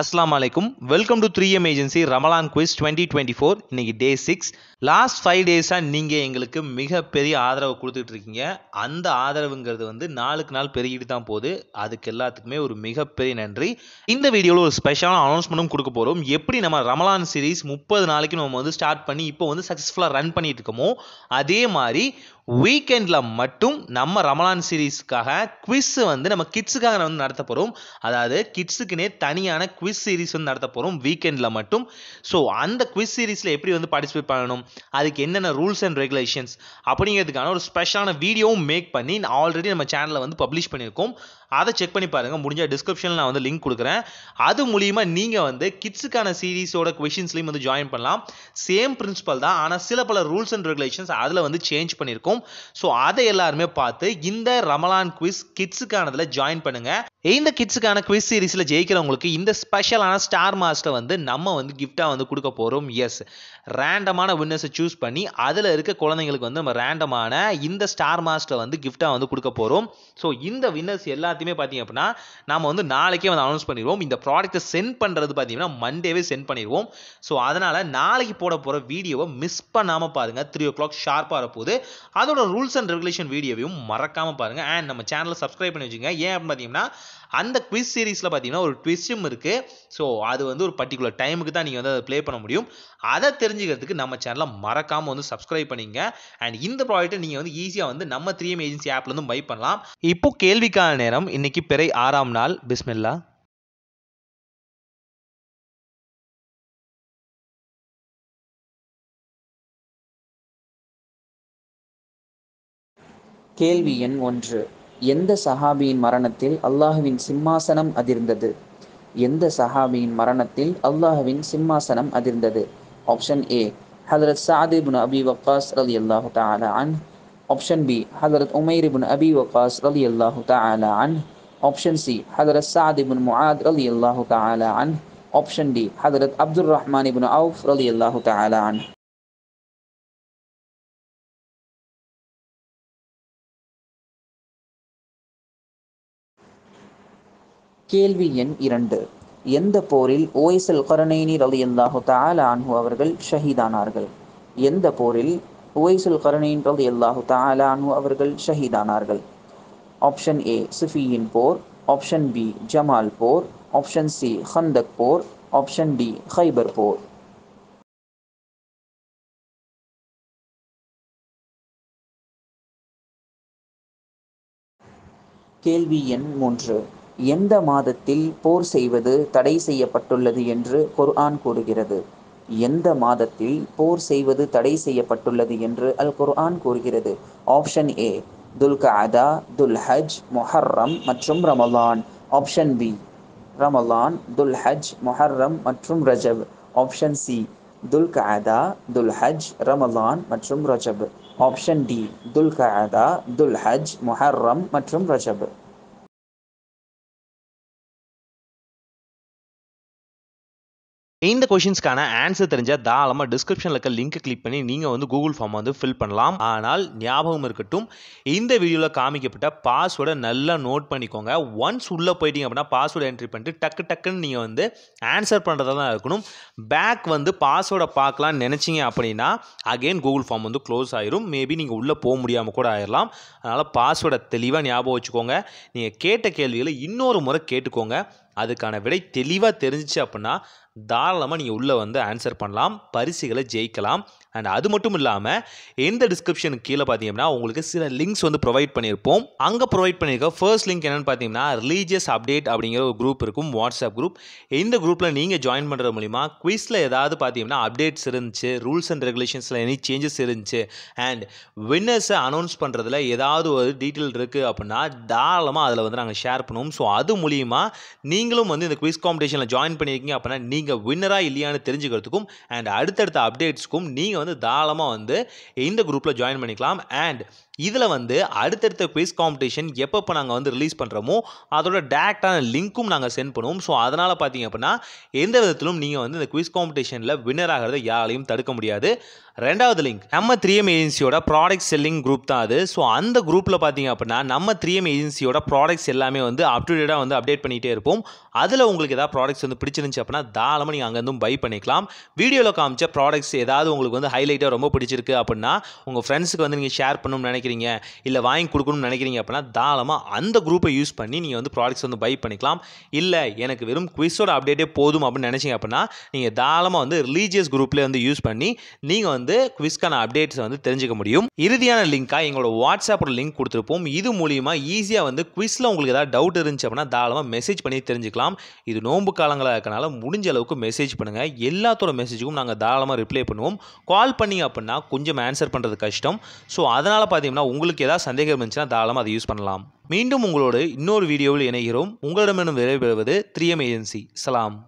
அஸ்லாம் வலைக்கும் welcome to three M agency Ramadan quiz twenty twenty four இன்னைக்கு டே சிக்ஸ் லாஸ்ட் ஃபைவ் டேஸாக நீங்கள் எங்களுக்கு மிகப்பெரிய ஆதரவை கொடுத்துட்டு இருக்கீங்க அந்த ஆதரவுங்கிறது வந்து நாளுக்கு நாள் பெருகிட்டு தான் போகுது அதுக்கு எல்லாத்துக்குமே ஒரு மிகப்பெரிய நன்றி இந்த வீடியோவில் ஒரு ஸ்பெஷலான அனௌன்ஸ்மெண்ட்டும் கொடுக்க போகிறோம் எப்படி நம்ம ரமலான் சீரீஸ் முப்பது நாளைக்கு நம்ம வந்து ஸ்டார்ட் பண்ணி இப்போ வந்து சக்ஸஸ்ஃபுல்லாக ரன் பண்ணிட்டு இருக்கோமோ அதே மாதிரி வீக்கெண்டில் மட்டும் நம்ம ரமலான் சீரீஸ்க்காக குவிஸ் வந்து நம்ம கிட்ஸுக்காக வந்து நடத்த போகிறோம் அதாவது கிட்ஸுக்குனே தனியான குவிஸ் சீரிஸ் வந்து நடத்த போகிறோம் வீக்கெண்டில் மட்டும் ஸோ அந்த குவிஸ் சீரீஸில் எப்படி வந்து பார்ட்டிசிபேட் பண்ணணும் அதுக்கு என்னென்ன ரூல்ஸ் அண்ட் ரெகுலேஷன்ஸ் அப்படிங்கிறதுக்கான ஒரு ஸ்பெஷலான வீடியோவும் மேக் பண்ணி ஆல்ரெடி நம்ம சேனலில் வந்து பப்ளிஷ் பண்ணியிருக்கோம் அதை செக் பண்ணி பாருங்கள் முடிஞ்சால் டிஸ்கிரிப்ஷனில் நான் வந்து லிங்க் கொடுக்குறேன் அது மூலியமாக நீங்கள் வந்து கிட்ஸுக்கான சீரீஸோட கொஷின்ஸ்லையும் வந்து ஜாயின் பண்ணலாம் சேம் பிரின்சிபல் தான் ஆனால் சில பல ரூல்ஸ் அண்ட் ரெகுலேஷன்ஸ் அதில் வந்து சேஞ்ச் பண்ணியிருக்கோம் ஸோ அதை எல்லாருமே பார்த்து இந்த ரமலான் குவிஸ் கிட்ஸுக்கானதில் ஜாயின் பண்ணுங்கள் இந்த கிட்ஸுக்கான குவிஸ் சீரீஸில் ஜெயிக்கிறவங்களுக்கு இந்த ஸ்பெஷலான ஸ்டார் மாஸ்டர் வந்து நம்ம வந்து கிஃப்ட்டாக வந்து கொடுக்க போகிறோம் எஸ் ரேண்டமான வின்னர்ஸை சூஸ் பண்ணி அதில் இருக்க குழந்தைங்களுக்கு வந்து நம்ம ரேண்டமான இந்த ஸ்டார் மாஸ்டர் வந்து கிஃப்ட்டாக வந்து கொடுக்க போகிறோம் ஸோ இந்த வின்னர்ஸ் எல்லாத்தையும் எல்லாத்தையுமே பார்த்தீங்க அப்படின்னா நாம் வந்து நாளைக்கே வந்து அனௌன்ஸ் பண்ணிடுவோம் இந்த ப்ராடக்ட்டை சென்ட் பண்ணுறது பார்த்தீங்கன்னா மண்டேவே சென்ட் பண்ணிடுவோம் ஸோ அதனால் நாளைக்கு போட போகிற வீடியோவை மிஸ் பண்ணாமல் பாருங்கள் த்ரீ ஓ கிளாக் ஷார்ப்பாக போது அதோட ரூல்ஸ் அண்ட் ரெகுலேஷன் வீடியோவையும் மறக்காமல் பாருங்கள் அண்ட் நம்ம சேனலை சப்ஸ்கிரைப் பண்ணி வச்சுங்க ஏன் அப்படின்னு பார்த்தீங்கன்னா அந்த குவிஸ் சீரீஸில் பார்த்தீங்கன்னா ஒரு ட்விஸ்டும் இருக்குது ஸோ அது வந்து ஒரு பர்டிகுலர் டைமுக்கு தான் நீங்கள் வந்து அதை ப்ளே பண்ண முடியும் அதை தெரிஞ்சுக்கிறதுக்கு நம்ம சேனலை மறக்காமல் வந்து சப்ஸ்கிரைப் பண்ணிங்க அண்ட் இந்த ப்ராடக்ட்டை நீங்கள் வந்து ஈஸியாக வந்து நம்ம த்ரீஎம் ஏஜென்சி ஆப்லேருந்து பை பண்ணலாம் இப்போ கேள்விக்கான நேரம் இன்னைக்கு பிறை ஆறாம் நாள் பிஸ்மில்லா கேள்வி எண் ஒன்று எந்த சஹாபியின் மரணத்தில் அல்லாஹுவின் சிம்மாசனம் அதிர்ந்தது எந்த சஹாபியின் மரணத்தில் அல்லாஹுவின் சிம்மாசனம் அதிர்ந்தது ஆப்ஷன் ஏ ஹலரத் சாதிபுன் அபி வக்காஸ் அலி அல்லாஹு தாலா அன் অপশন বি হজরত উমাইর ইবন আবি ওকাস আলী আল্লাহ তালা আন অপশন সি হজরত সাদ ইবন মুআদ আলী আল্লাহ তালা আন অপশন ডি হজরত আব্দুর রহমান ইবন আউফ আলী আল্লাহ তালা আন கேள்வி எண் இரண்டு எந்த போரில் ஓய்சல் கரணைனி அலி அல்லாஹு தாலா அன்ஹு அவர்கள் ஷஹீதானார்கள் எந்த போரில் உவைசுல் கருணையின் பகுதி அல்லாஹு தாலானு அவர்கள் ஷஹீதானார்கள் ஆப்ஷன் ஏ சுஃபியின் போர் ஆப்ஷன் பி ஜமால் போர் ஆப்ஷன் சி ஹந்தக் போர் ஆப்ஷன் டி ஹைபர் போர் கேள்வி எண் மூன்று எந்த மாதத்தில் போர் செய்வது தடை செய்யப்பட்டுள்ளது என்று கூறுகிறது எந்த மாதத்தில் போர் செய்வது தடை செய்யப்பட்டுள்ளது என்று அல் குர்ஆன் கூறுகிறது ஆப்ஷன் ஏ துல்கதா அதா துல் ஹஜ் மொஹர்ரம் மற்றும் ரமலான் ஆப்ஷன் பி ரமலான் துல் ஹஜ் மொஹர்ரம் மற்றும் ரஜப் ஆப்ஷன் சி துல் கதா துல் ஹஜ் ரமலான் மற்றும் ரஜப் ஆப்ஷன் டி துல் கதா துல் ஹஜ் மொஹர்ரம் மற்றும் ரஜப் இந்த கொஷின்ஸ்க்கான ஆன்சர் தெரிஞ்சால் தாராளமாக டிஸ்கிரிப்ஷனில் இருக்க லிங்க் கிளிக் பண்ணி நீங்கள் வந்து கூகுள் ஃபார்ம் வந்து ஃபில் பண்ணலாம் ஆனால் ஞாபகம் இருக்கட்டும் இந்த வீடியோவில் காமிக்கப்பட்ட பாஸ்வேர்டை நல்லா நோட் பண்ணிக்கோங்க ஒன்ஸ் உள்ளே போயிட்டீங்க அப்படின்னா பாஸ்வேர்டு என்ட்ரி பண்ணிட்டு டக்கு டக்குன்னு நீங்கள் வந்து ஆன்சர் பண்ணுறதா தான் இருக்கணும் பேக் வந்து பாஸ்வேர்டை பார்க்கலாம்னு நினச்சிங்க அப்படின்னா அகெயின் கூகுள் ஃபார்ம் வந்து க்ளோஸ் ஆயிரும் மேபி நீங்கள் உள்ளே போக முடியாமல் கூட ஆயிடலாம் அதனால் பாஸ்வேர்டை தெளிவாக ஞாபகம் வச்சுக்கோங்க நீங்கள் கேட்ட கேள்விகளை இன்னொரு முறை கேட்டுக்கோங்க அதுக்கான விடை தெளிவாக தெரிஞ்சிச்சு அப்படின்னா தாராளமாக நீங்கள் உள்ளே வந்து ஆன்சர் பண்ணலாம் பரிசுகளை ஜெயிக்கலாம் அண்ட் அது மட்டும் இல்லாமல் இந்த டிஸ்கிரிப்ஷனுக்கு கீழே பார்த்தீங்கன்னா உங்களுக்கு சில லிங்க்ஸ் வந்து ப்ரொவைட் பண்ணியிருப்போம் அங்கே ப்ரொவைட் பண்ணியிருக்க ஃபர்ஸ்ட் லிங்க் என்னென்னு பார்த்தீங்கன்னா ரிலீஜியஸ் அப்டேட் அப்படிங்கிற ஒரு குரூப் இருக்கும் வாட்ஸ்அப் குரூப் இந்த குரூப்பில் நீங்கள் ஜாயின் பண்ணுற மூலிமா குவிஸில் ஏதாவது பார்த்தீங்கன்னா அப்டேட்ஸ் இருந்துச்சு ரூல்ஸ் அண்ட் ரெகுலேஷன்ஸில் எனி சேஞ்சஸ் இருந்துச்சு அண்ட் வின்னர்ஸை அனௌன்ஸ் பண்ணுறதுல ஏதாவது ஒரு டீட்டெயில் இருக்குது அப்படின்னா தாராளமாக அதில் வந்து நாங்கள் ஷேர் பண்ணுவோம் ஸோ அது மூலிமா நீங்களும் வந்து இந்த குவிஸ் காம்படிஷனில் ஜாயின் பண்ணியிருக்கீங்க அப்படின்னா நீங்கள் வின்னராக இல்லையான்னு தெரிஞ்சுக்கிறதுக்கும் அண்ட் அடுத்தடுத்த அப்டேட்ஸ்க்கும் நீங்கள் வந்து தாராளமாக வந்து இந்த குரூப்பில் ஜாயின் பண்ணிக்கலாம் அண்ட் இதில் வந்து அடுத்தடுத்த குவிஸ் காம்படிஷன் எப்பப்போ நாங்கள் வந்து ரிலீஸ் பண்ணுறோமோ அதோட டேரெக்டான லிங்க்கும் நாங்கள் சென்ட் பண்ணுவோம் ஸோ அதனால் பார்த்தீங்க அப்படின்னா எந்த விதத்திலும் நீங்கள் வந்து இந்த குவிஸ் காம்படிஷனில் வின்னர் ஆகிறத யாராலையும் தடுக்க முடியாது ரெண்டாவது லிங்க் நம்ம த்ரீஎம் ஏஜென்சியோட ப்ராடக்ட் செல்லிங் குரூப் தான் அது ஸோ அந்த குரூப்பில் பார்த்தீங்க அப்படின்னா நம்ம எம் ஏஜென்சியோட ப்ராடக்ட்ஸ் எல்லாமே வந்து அப் டு டேட்டாக வந்து அப்டேட் பண்ணிகிட்டே இருப்போம் அதில் உங்களுக்கு ஏதாவது ப்ராடக்ட்ஸ் வந்து பிடிச்சிருந்துச்சு அப்படின்னா தாராளமாக நீங்கள் அங்கேருந்தும் பை பண்ணிக்கலாம் வீடியோவில் காமிச்ச ப்ராடக்ட்ஸ் ஏதாவது உங்களுக்கு வந்து ஹைலைட்டாக ரொம்ப பிடிச்சிருக்கு அப்படின்னா உங்கள் ஃப்ரெண்ட்ஸுக்கு வந்து நீங்கள் ஷேர் பண்ணணும்னு நினைக்கிறீங்க இல்லை வாங்கி கொடுக்கணும்னு நினைக்கிறீங்க அப்படின்னா தாராளமாக அந்த குரூப்பை யூஸ் பண்ணி நீங்கள் வந்து ப்ராடக்ட்ஸ் வந்து பை பண்ணிக்கலாம் இல்லை எனக்கு வெறும் குவிஸோட அப்டேட்டே போதும் அப்படின்னு நினச்சிங்க அப்படின்னா நீங்கள் தாராளமாக வந்து ரிலீஜியஸ் குரூப்லேயே வந்து யூஸ் பண்ணி நீங்கள் வந்து வந்து குவிஸ்க்கான அப்டேட்ஸ் வந்து தெரிஞ்சுக்க முடியும் இறுதியான லிங்காக எங்களோட வாட்ஸ்அப்பில் லிங்க் கொடுத்துருப்போம் இது மூலியமாக ஈஸியாக வந்து குவிஸில் உங்களுக்கு ஏதாவது டவுட் இருந்துச்சு அப்படின்னா தாராளமாக மெசேஜ் பண்ணி தெரிஞ்சுக்கலாம் இது நோன்பு காலங்களாக இருக்கனால முடிஞ்ச அளவுக்கு மெசேஜ் பண்ணுங்கள் எல்லாத்தோட மெசேஜுக்கும் நாங்கள் தாராளமாக ரிப்ளை பண்ணுவோம் கால் பண்ணிங்க அப்படின்னா கொஞ்சம் ஆன்சர் பண்ணுறது கஷ்டம் ஸோ அதனால் பார்த்தீங்கன்னா உங்களுக்கு ஏதாவது சந்தேகம் இருந்துச்சுன்னா தாராளமாக அதை யூஸ் பண்ணலாம் மீண்டும் உங்களோடு இன்னொரு வீடியோவில் இணைகிறோம் உங்களிடமிருந்து விரைபெறுவது த்ரீஎம் ஏஜென்சி சலாம்